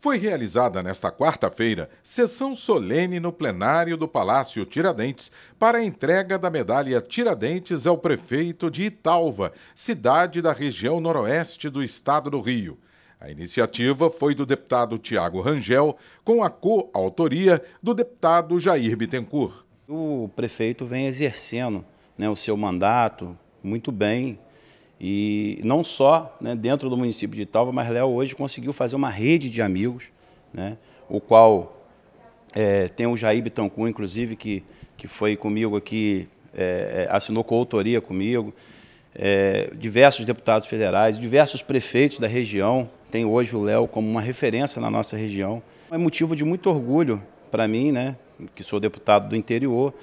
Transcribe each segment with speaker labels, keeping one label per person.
Speaker 1: foi realizada nesta quarta-feira sessão solene no plenário do Palácio Tiradentes para a entrega da medalha Tiradentes ao prefeito de Italva, cidade da região noroeste do estado do Rio. A iniciativa foi do deputado Tiago Rangel, com a coautoria do deputado Jair Bittencourt. O prefeito vem exercendo
Speaker 2: né, o seu mandato muito bem, e não só né, dentro do município de Talva, mas Léo hoje conseguiu fazer uma rede de amigos, né, o qual é, tem o Jair Bittancourt, inclusive, que, que foi comigo aqui, é, é, assinou coautoria comigo, é, diversos deputados federais, diversos prefeitos da região, tem hoje o Léo como uma referência na nossa região. É motivo de muito orgulho para mim, né, que sou deputado do interior,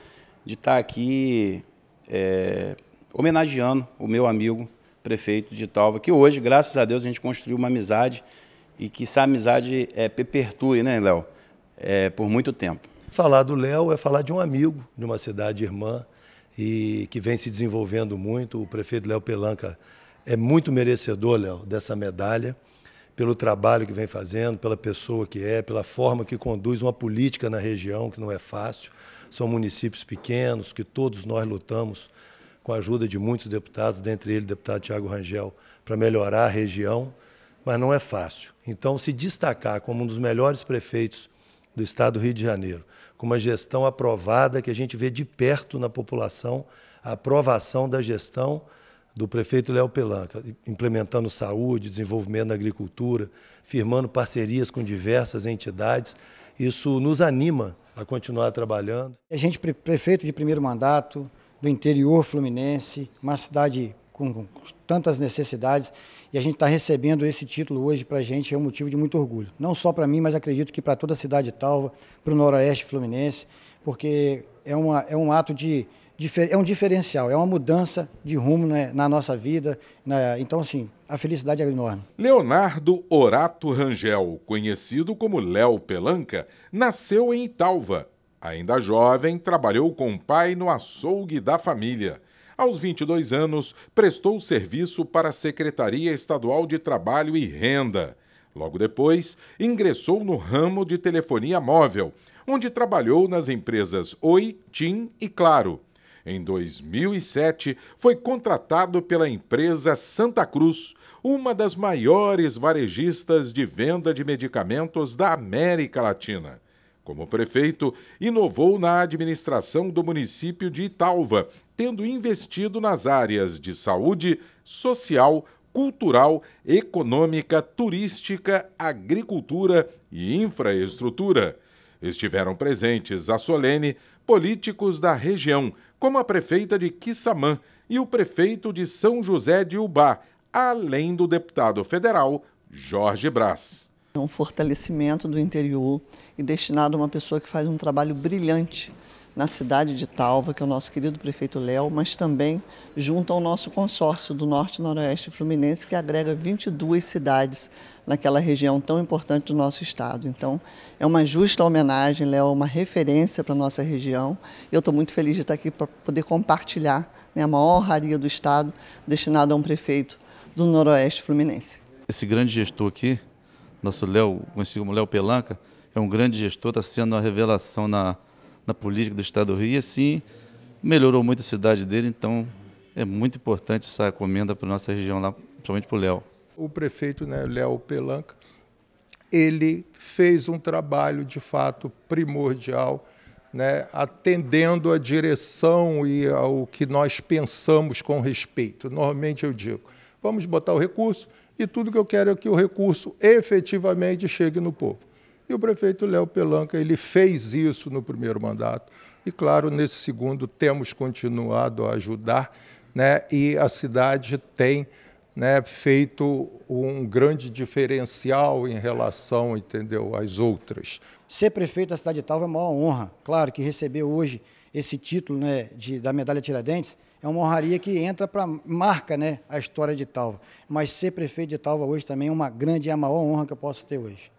Speaker 2: de estar tá aqui é, homenageando o meu amigo prefeito de Talva, que hoje, graças a Deus, a gente construiu uma amizade e que essa amizade é, perpetue, né, Léo, é, por muito tempo.
Speaker 3: Falar do Léo é falar de um amigo de uma cidade irmã e que vem se desenvolvendo muito. O prefeito Léo Pelanca é muito merecedor, Léo, dessa medalha, pelo trabalho que vem fazendo, pela pessoa que é, pela forma que conduz uma política na região, que não é fácil. São municípios pequenos que todos nós lutamos com a ajuda de muitos deputados, dentre eles o deputado Tiago Rangel, para melhorar a região, mas não é fácil. Então, se destacar como um dos melhores prefeitos do estado do Rio de Janeiro, com uma gestão aprovada, que a gente vê de perto na população a aprovação da gestão do prefeito Léo Pelanca, implementando saúde, desenvolvimento da agricultura, firmando parcerias com diversas entidades. Isso nos anima a continuar trabalhando.
Speaker 4: A gente, prefeito de primeiro mandato, do interior fluminense, uma cidade com, tantas necessidades, e a gente está recebendo esse título hoje para a gente é um motivo de muito orgulho. Não só para mim, mas acredito que para toda a cidade de Talva, para o Noroeste Fluminense, porque é, uma, é um ato de. É um diferencial, é uma mudança de rumo né, na nossa vida. Né, então, assim, a felicidade é enorme.
Speaker 1: Leonardo Orato Rangel, conhecido como Léo Pelanca, nasceu em Italva, Ainda jovem, trabalhou com o pai no açougue da família. Aos 22 anos, prestou serviço para a Secretaria Estadual de Trabalho e Renda. Logo depois, ingressou no ramo de telefonia móvel, onde trabalhou nas empresas Oi, TIM e Claro. Em 2007, foi contratado pela empresa Santa Cruz, uma das maiores varejistas de venda de medicamentos da América Latina. Como prefeito, inovou na administração do município de Italva, tendo investido nas áreas de saúde, social, cultural, econômica, turística, agricultura e infraestrutura. Estiveram presentes a solene políticos da região, como a prefeita de Quissamã e o prefeito de São José de Ubá, além do deputado federal Jorge Brás.
Speaker 5: É um fortalecimento do interior e destinado a uma pessoa que faz um trabalho brilhante na cidade de Talva, que é o nosso querido prefeito Léo, mas também junto ao nosso consórcio do Norte, Noroeste Fluminense, que agrega 22 cidades naquela região tão importante do nosso estado. Então, é uma justa homenagem, Léo, uma referência para a nossa região. Eu estou muito feliz de estar tá aqui para poder compartilhar né, a maior honraria do estado destinada a um prefeito do Noroeste Fluminense.
Speaker 2: Esse grande gestor aqui nosso Léo, conhecido como Léo Pelanca, é um grande gestor, está sendo uma revelação na, na política do Estado do Rio, e assim melhorou muito a cidade dele, então é muito importante essa comenda para a nossa região lá, principalmente para o Léo.
Speaker 6: O prefeito, né, Léo Pelanca, ele fez um trabalho de fato primordial, né, atendendo a direção e ao que nós pensamos com respeito. Normalmente eu digo, vamos botar o recurso, e tudo que eu quero é que o recurso efetivamente chegue no povo. E o prefeito Léo Pelanca, ele fez isso no primeiro mandato. E, claro, nesse segundo temos continuado a ajudar, né? e a cidade tem né, feito um grande diferencial em relação, entendeu, às outras. Ser
Speaker 4: prefeito da cidade de Talva é uma honra. Claro que receber hoje esse título né, de, da medalha Tiradentes é uma honraria que entra para marca né, a história de Talva. Mas ser prefeito de Talva hoje também é uma grande e a maior honra que eu posso ter hoje.